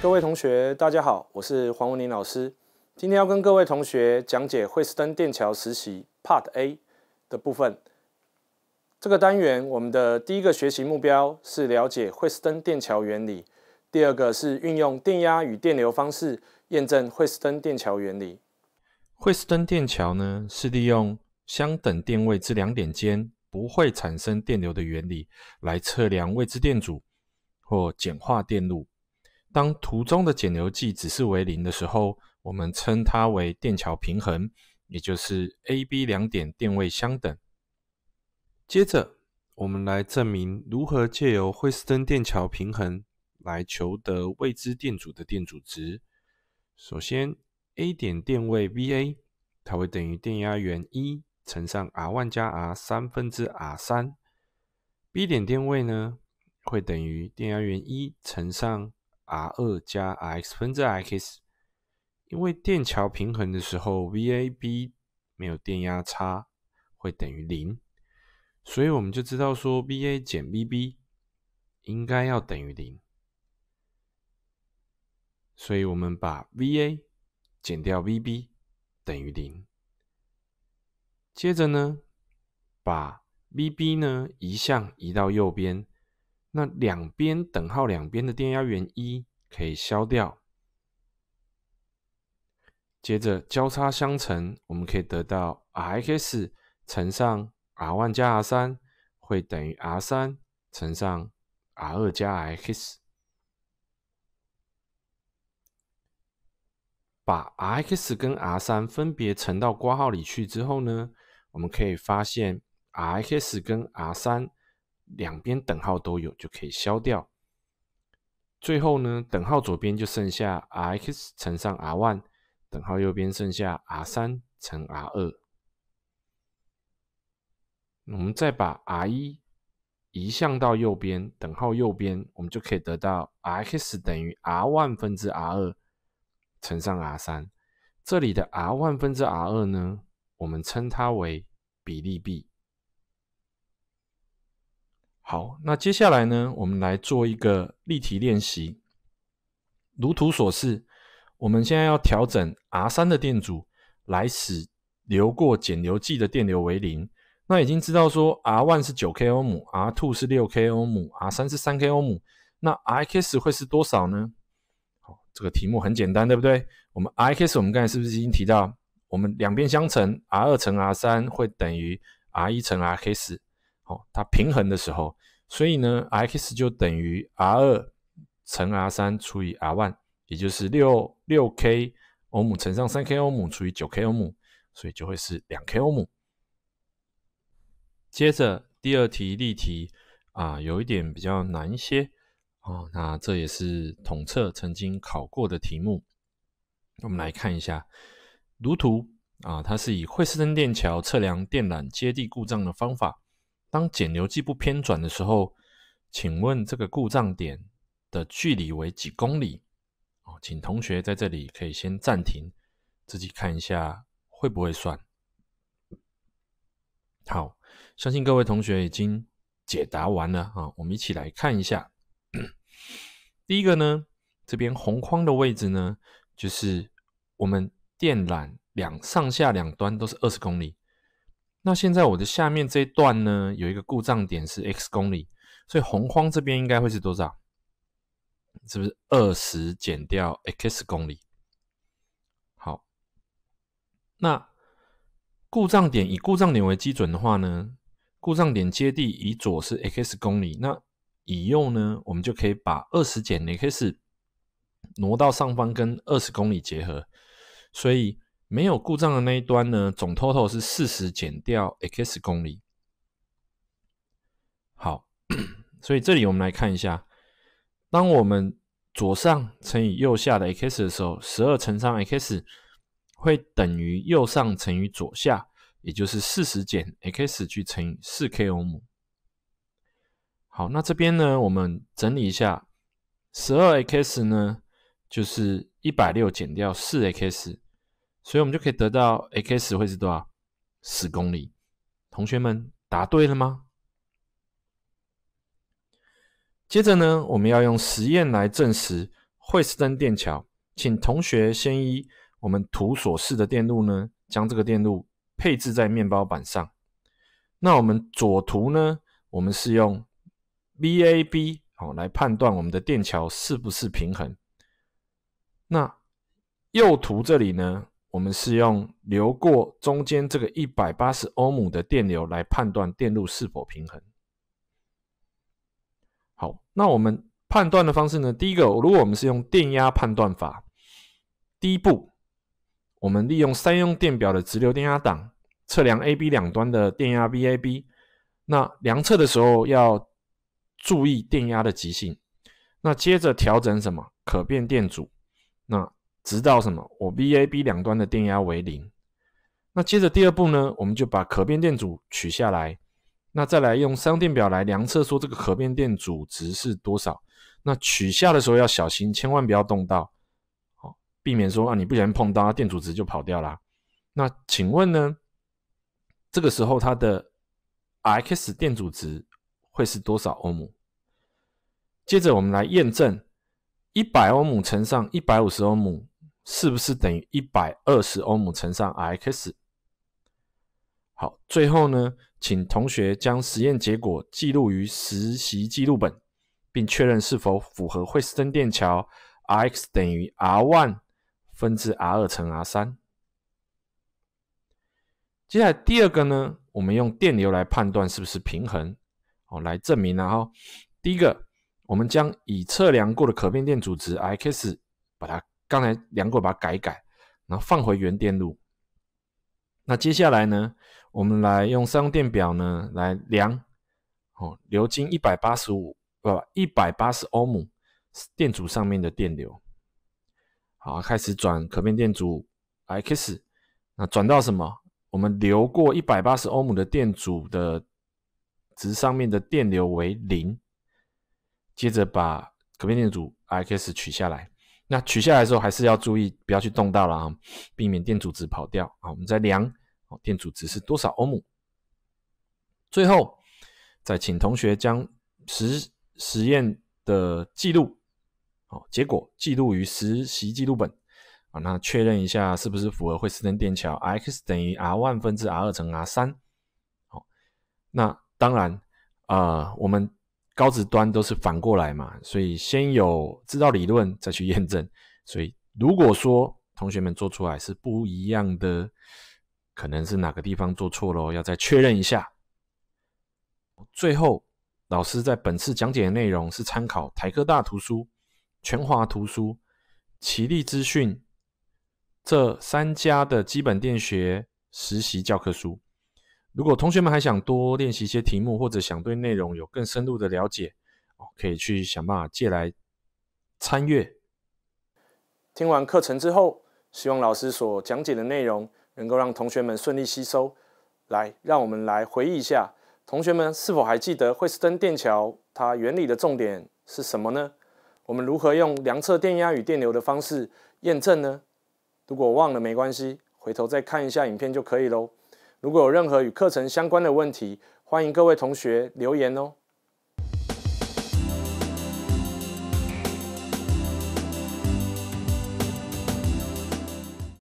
各位同学，大家好，我是黄文林老师。今天要跟各位同学讲解惠斯登电桥实习 Part A 的部分。这个单元，我们的第一个学习目标是了解惠斯登电桥原理；第二个是运用电压与电流方式验证惠斯登电桥原理。惠斯登电桥呢，是利用相等电位之两点间不会产生电流的原理，来测量未知电阻或简化电路。当图中的减流计指示为零的时候，我们称它为电桥平衡，也就是 A、B 两点电位相等。接着，我们来证明如何借由惠斯登电桥平衡来求得未知电阻的电阻值。首先，A 点电位 VA，它会等于电压源一乘上 R 1加 R 三分之 R 三。B 点电位呢，会等于电压源一乘上。R 二加 Rx 分之 Rx，因为电桥平衡的时候，VAB 没有电压差，会等于零，所以我们就知道说，VA 减 VB 应该要等于零，所以我们把 VA 减掉 VB 等于零，接着呢，把 VB 呢移项移到右边。那两边等号两边的电压源一可以消掉，接着交叉相乘，我们可以得到 R X 乘上 R 1加 R 三会等于 R 三乘上 R 二加 R X。把 R X 跟 R 三分别乘到括号里去之后呢，我们可以发现 R X 跟 R 三。两边等号都有，就可以消掉。最后呢，等号左边就剩下 r x 乘上 r 万，等号右边剩下 r 三乘 r 二。我们再把 r 一移向到右边，等号右边我们就可以得到 r x 等于 r 万分之 r 二乘上 r 三。这里的 r 万分之 r 二呢，我们称它为比例比。好，那接下来呢，我们来做一个例题练习。如图所示，我们现在要调整 R 三的电阻，来使流过减流计的电流为零。那已经知道说 R one 是九 k 欧姆，R two 是六 k 欧姆，R 三是三 k 欧姆。那 I K 会是多少呢？好，这个题目很简单，对不对？我们 I K，我们刚才是不是已经提到，我们两边相乘，R 二乘 R 三会等于 R 一乘 R K。哦，它平衡的时候，所以呢，x 就等于 R 二乘 R 三除以 R 1也就是六六 k 欧姆乘上三 k 欧姆除以九 k 欧姆，所以就会是两 k 欧姆。接着第二题例题啊，有一点比较难一些啊，那这也是统测曾经考过的题目。我们来看一下，如图啊，它是以惠斯登电桥测量电缆接地故障的方法。当减流计不偏转的时候，请问这个故障点的距离为几公里？哦，请同学在这里可以先暂停，自己看一下会不会算。好，相信各位同学已经解答完了啊，我们一起来看一下。第一个呢，这边红框的位置呢，就是我们电缆两上下两端都是二十公里。那现在我的下面这一段呢，有一个故障点是 x 公里，所以洪荒这边应该会是多少？是不是二十减掉 x 公里？好，那故障点以故障点为基准的话呢，故障点接地以左是 x 公里，那以右呢，我们就可以把二十减 x 挪到上方跟二十公里结合，所以。没有故障的那一端呢？总 total 是四十减掉 x 公里。好，所以这里我们来看一下，当我们左上乘以右下的 x 的时候，十二乘上 x 会等于右上乘以左下，也就是四十减 x 去乘以四 k 欧姆。好，那这边呢，我们整理一下，十二 x 呢就是一百六减掉四 x。所以我们就可以得到 x 会是多少？十公里。同学们答对了吗？接着呢，我们要用实验来证实惠斯登电桥。请同学先依我们图所示的电路呢，将这个电路配置在面包板上。那我们左图呢，我们是用 VAB 好来判断我们的电桥是不是平衡。那右图这里呢？我们是用流过中间这个一百八十欧姆的电流来判断电路是否平衡。好，那我们判断的方式呢？第一个，如果我们是用电压判断法，第一步，我们利用三用电表的直流电压档测量 A、B 两端的电压 VAB。那量测的时候要注意电压的极性。那接着调整什么？可变电阻。那直到什么？我 VAB 两端的电压为零。那接着第二步呢？我们就把可变电阻取下来。那再来用三电表来量测说这个可变电阻值是多少。那取下的时候要小心，千万不要动到，好避免说啊你不小心碰到，电阻值就跑掉啦。那请问呢？这个时候它的 X 电阻值会是多少欧姆？接着我们来验证。一百欧姆乘上一百五十欧姆，是不是等于一百二十欧姆乘上 X？好，最后呢，请同学将实验结果记录于实习记录本，并确认是否符合惠斯登电桥 R X 等于 R 1分之 R 2乘 R 3。接下来第二个呢，我们用电流来判断是不是平衡哦，来证明啊哈，第一个。我们将已测量过的可变电阻值 x，把它刚才量过把它改改，然后放回原电路。那接下来呢，我们来用三用电表呢来量，哦，流经一百八十五不一百八十欧姆电阻上面的电流。好，开始转可变电阻 x，那转到什么？我们流过一百八十欧姆的电阻的值上面的电流为零。接着把可变电阻 x 取下来，那取下来的时候还是要注意，不要去动到了啊，避免电阻值跑掉啊。我们再量，好电阻值是多少欧姆？最后再请同学将实实验的记录，好结果记录于实习记录本啊。那确认一下是不是符合惠斯登电桥 x 等于 R 万分之 R 二乘 R 三。好，那当然啊，我们。高值端都是反过来嘛，所以先有知道理论，再去验证。所以如果说同学们做出来是不一样的，可能是哪个地方做错了，要再确认一下。最后，老师在本次讲解的内容是参考台科大图书、全华图书、奇力资讯这三家的基本电学实习教科书。如果同学们还想多练习一些题目，或者想对内容有更深入的了解，哦，可以去想办法借来参阅。听完课程之后，希望老师所讲解的内容能够让同学们顺利吸收。来，让我们来回忆一下，同学们是否还记得惠斯登电桥它原理的重点是什么呢？我们如何用量测电压与电流的方式验证呢？如果忘了没关系，回头再看一下影片就可以喽。如果有任何与课程相关的问题，欢迎各位同学留言哦。